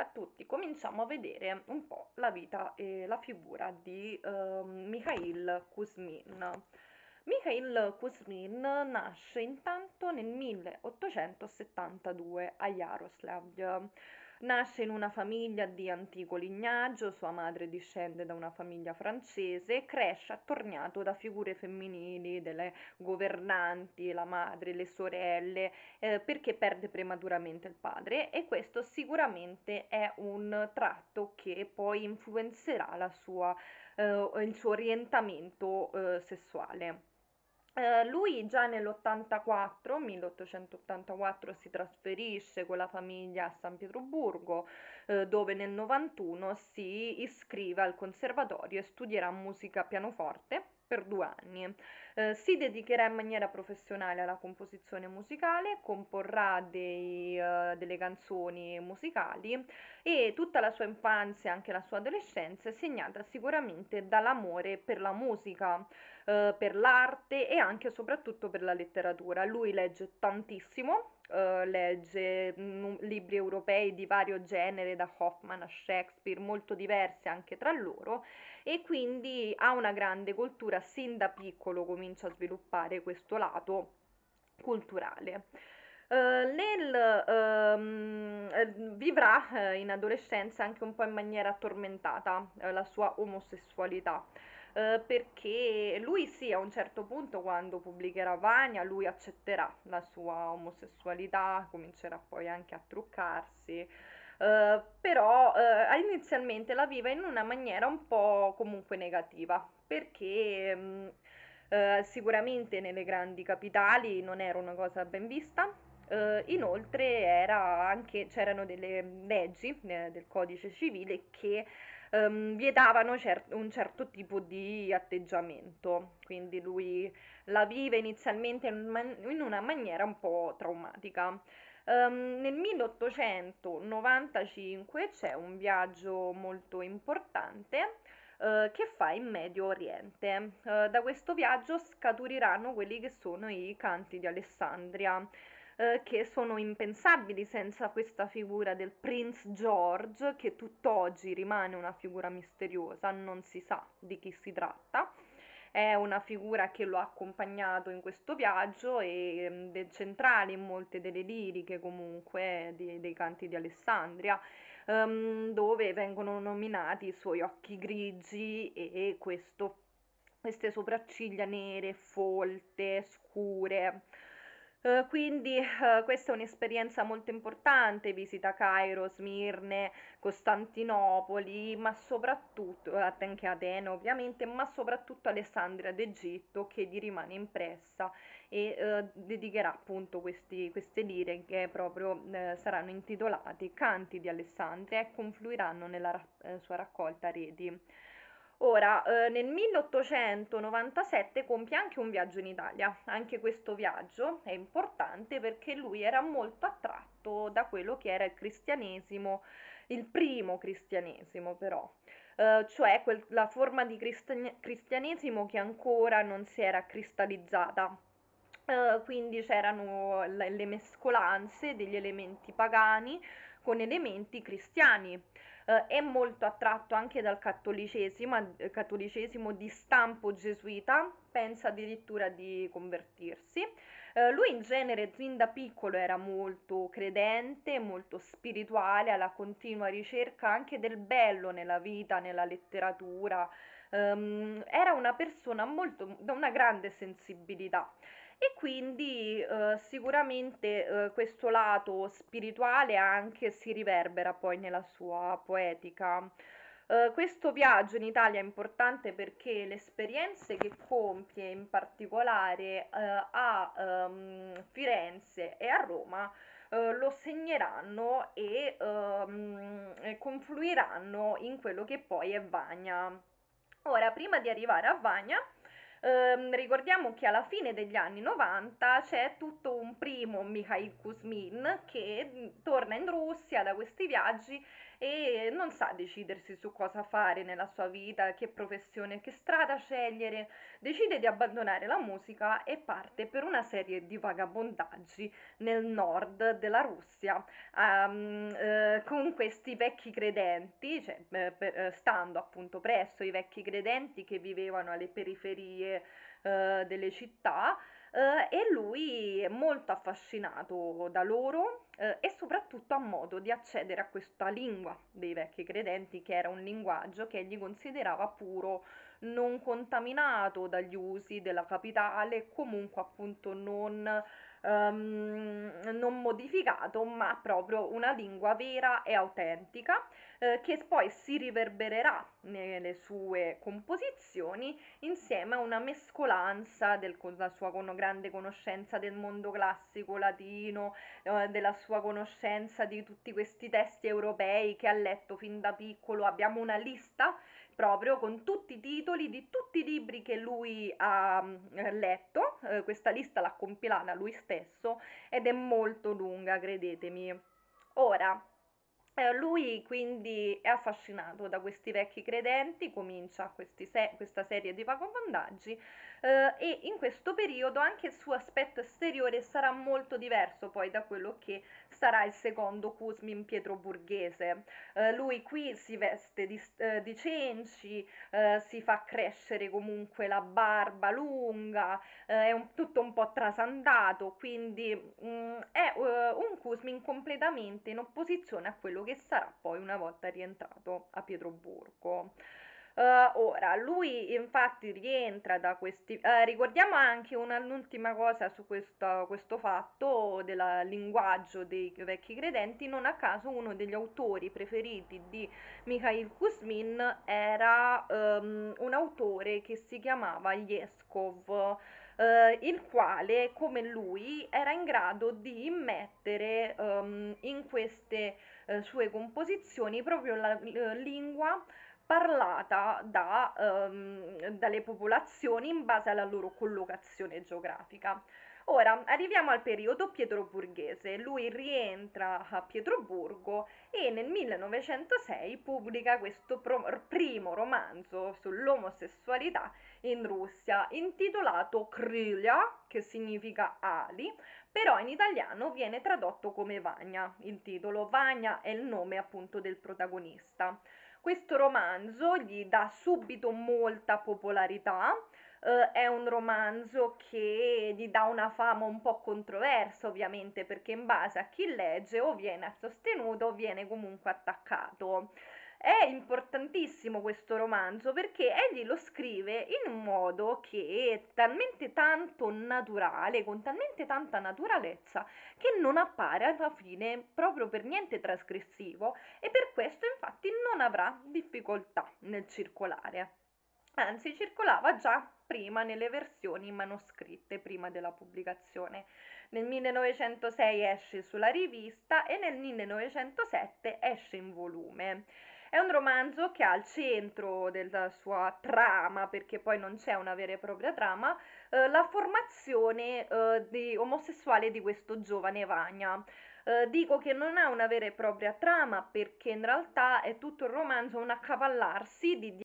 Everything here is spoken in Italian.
a tutti, cominciamo a vedere un po' la vita e la figura di eh, Mikhail Kuzmin. Mikhail Kuzmin nasce intanto nel 1872 a Yaroslavl Nasce in una famiglia di antico lignaggio, sua madre discende da una famiglia francese, cresce attorniato da figure femminili, delle governanti, la madre, le sorelle, eh, perché perde prematuramente il padre e questo sicuramente è un tratto che poi influenzerà sua, eh, il suo orientamento eh, sessuale. Uh, lui già nell'84, 1884, si trasferisce con la famiglia a San Pietroburgo, uh, dove nel 91 si iscrive al conservatorio e studierà musica pianoforte per due anni. Eh, si dedicherà in maniera professionale alla composizione musicale, comporrà dei, eh, delle canzoni musicali e tutta la sua infanzia e anche la sua adolescenza è segnata sicuramente dall'amore per la musica, eh, per l'arte e anche e soprattutto per la letteratura. Lui legge tantissimo, eh, legge n- mm, libri europei di vario genere, da Hoffman a Shakespeare, molto diversi anche tra loro e quindi ha una grande cultura, sin da piccolo comincia a sviluppare questo lato culturale. Uh, nel, uh, vivrà uh, in adolescenza anche un po' in maniera tormentata la sua omosessualità eh, perché lui sì, a un certo punto quando pubblicherà Vania, lui accetterà la sua omosessualità, comincerà poi anche a truccarsi. Uh, però uh, inizialmente la vive in una maniera un po' comunque negativa perché um, uh, sicuramente nelle grandi capitali non era una cosa ben vista. inoltre anche, c'erano delle leggi del codice civile che ehm, vietavano cer- un certo tipo di atteggiamento, quindi lui la vive inizialmente in, man- in una maniera un po' traumatica. Um, nel 1895 c'è un viaggio molto importante uh, che fa in Medio Oriente. Uh, da questo viaggio scaturiranno quelli che sono i canti di Alessandria. Eh, che sono impensabili senza questa figura del Prince George, che tutt'oggi rimane una figura misteriosa, non si sa di chi si tratta. È una figura che lo ha accompagnato in questo viaggio e è mm, centrale in molte delle liriche comunque eh, di, dei canti di Alessandria um, dove vengono nominati i suoi occhi grigi e questo queste sopracciglia nere, folte, scure, eh, quindi uh, questa è un'esperienza molto importante, visita Cairo, Smirne, Costantinopoli, ma soprattutto, eh, anche Atene ovviamente, ma soprattutto Alessandria d'Egitto che gli rimane impressa e uh, dedicherà appunto questi, queste lire che proprio saranno intitolate Canti di Alessandria e confluiranno nella ra- sua raccolta Redi. Ora, eh, nel 1897 compie anche un viaggio in Italia, anche questo viaggio è importante perché lui era molto attratto da quello che era il cristianesimo, il primo cristianesimo però, eh, cioè quel, la forma di cristian- cristianesimo che ancora non si era cristallizzata. Eh, quindi c'erano le mescolanze degli elementi pagani con elementi cristiani. Eh, è molto attratto anche dal cattolicesimo, eh, cattolicesimo di stampo gesuita, pensa addirittura di convertirsi. Eh, lui in genere fin da piccolo era molto credente, molto spirituale, alla continua ricerca anche del bello nella vita, nella letteratura. Um, era una persona molto, da una grande sensibilità e quindi eh, sicuramente eh, questo lato spirituale anche si riverbera poi nella sua poetica. Uh, questo viaggio in Italia è importante perché le esperienze che compie in particolare uh, a um, Firenze e a Roma uh, lo segneranno e um, confluiranno in quello che poi è Vagna. Ora, prima di arrivare a Vagna, Ehm, ricordiamo che alla fine degli anni 90 c'è tutto un primo Mikhail Kuzmin che mm, torna in Russia da questi viaggi e non sa decidersi su cosa fare nella sua vita, che professione, che strada scegliere, decide di abbandonare la musica e parte per una serie di vagabondaggi nel nord della Russia um, eh, con questi vecchi credenti, cioè, eh, per, eh, stando appunto presso i vecchi credenti che vivevano alle periferie eh, delle città eh, e lui è molto affascinato da loro eh, e soprattutto a modo di accedere a questa lingua dei vecchi credenti che era un linguaggio che egli considerava puro, non contaminato dagli usi della capitale, comunque appunto non um, non modificato, ma proprio una lingua vera e autentica eh, che poi si riverbererà nelle sue composizioni insieme a una mescolanza della sua con, grande conoscenza del mondo classico latino, eh, della sua conoscenza di tutti questi testi europei che ha letto fin da piccolo. Abbiamo una lista proprio con tutti i titoli di tutti i libri che lui ha mm, letto, eh, questa lista l'ha compilata lui stesso ed è molto lunga, credetemi. Ora, eh, lui quindi è affascinato da questi vecchi credenti, comincia se- questa serie di vagabondaggi eh, e in questo periodo anche il suo aspetto esteriore sarà molto diverso poi da quello che sarà il secondo Cusmin pietroburghese. Eh, lui qui si veste di, eh, di cenci, eh, si fa crescere comunque la barba lunga, eh, è un, tutto un po' trasandato, quindi mh, mm, è eh, un Cusmin completamente in opposizione a quello che sarà poi una volta rientrato a Pietroburgo. Uh, ora, lui infatti rientra da questi... Uh, eh, ricordiamo anche un'ultima cosa su questo, questo fatto del linguaggio dei vecchi credenti, non a caso uno degli autori preferiti di Mikhail Kuzmin era um, un autore che si chiamava Yeskov. Uh, il quale, come lui, era in grado di immettere um, in queste uh, sue composizioni proprio la, la lingua parlata da, um, dalle popolazioni in base alla loro collocazione geografica. Ora arriviamo al periodo pietroburghese. Lui rientra a Pietroburgo e nel 1906 pubblica questo pro- primo romanzo sull'omosessualità in Russia intitolato Krylia, che significa ali, però in italiano viene tradotto come Vagna. Il titolo Vagna è il nome appunto del protagonista. Questo romanzo gli dà subito molta popolarità, Uh, è un romanzo che gli dà una fama un po' controversa ovviamente perché in base a chi legge o viene sostenuto o viene comunque attaccato. È importantissimo questo romanzo perché egli lo scrive in un modo che è talmente tanto naturale, con talmente tanta naturalezza, che non appare alla fine proprio per niente trasgressivo e per questo infatti non avrà difficoltà nel circolare. Anzi, circolava già prima nelle versioni manoscritte, prima della pubblicazione. Nel 1906 esce sulla rivista e nel 1907 esce in volume. È un romanzo che ha al centro della sua trama, perché poi non c'è una vera e propria trama, eh, la formazione eh, di omosessuale di questo giovane Vania. Eh, dico che non ha una vera e propria trama perché in realtà è tutto il romanzo un accavallarsi di